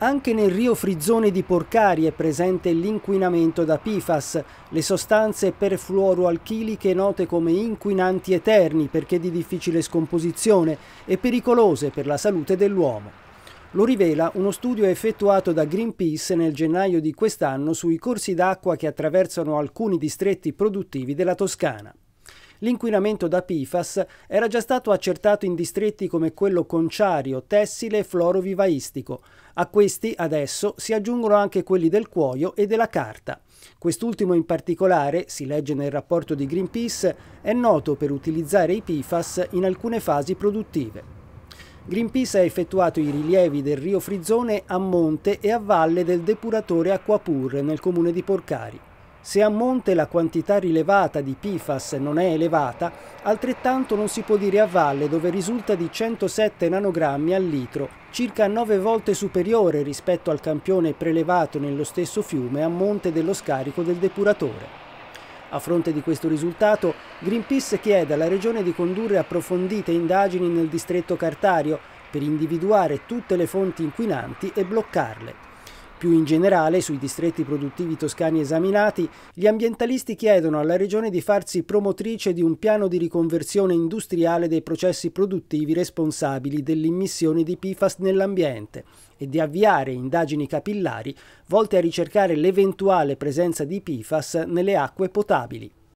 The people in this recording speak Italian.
Anche nel rio Frizzone di Porcari è presente l'inquinamento da PFAS, le sostanze perfluoroalchiliche note come inquinanti eterni perché di difficile scomposizione e pericolose per la salute dell'uomo. Lo rivela uno studio effettuato da Greenpeace nel gennaio di quest'anno sui corsi d'acqua che attraversano alcuni distretti produttivi della Toscana. L'inquinamento da PFAS era già stato accertato in distretti come quello conciario, tessile e florovivaistico. A questi adesso si aggiungono anche quelli del cuoio e della carta. Quest'ultimo in particolare, si legge nel rapporto di Greenpeace, è noto per utilizzare i PFAS in alcune fasi produttive. Greenpeace ha effettuato i rilievi del Rio Frizzone a monte e a valle del depuratore Acquapur nel comune di Porcari. Se a monte la quantità rilevata di PFAS non è elevata, altrettanto non si può dire a valle dove risulta di 107 nanogrammi al litro, circa 9 volte superiore rispetto al campione prelevato nello stesso fiume a monte dello scarico del depuratore. A fronte di questo risultato, Greenpeace chiede alla Regione di condurre approfondite indagini nel distretto cartario per individuare tutte le fonti inquinanti e bloccarle. Più in generale, sui distretti produttivi toscani esaminati, gli ambientalisti chiedono alla Regione di farsi promotrice di un piano di riconversione industriale dei processi produttivi responsabili dell'immissione di PFAS nell'ambiente e di avviare indagini capillari volte a ricercare l'eventuale presenza di PFAS nelle acque potabili.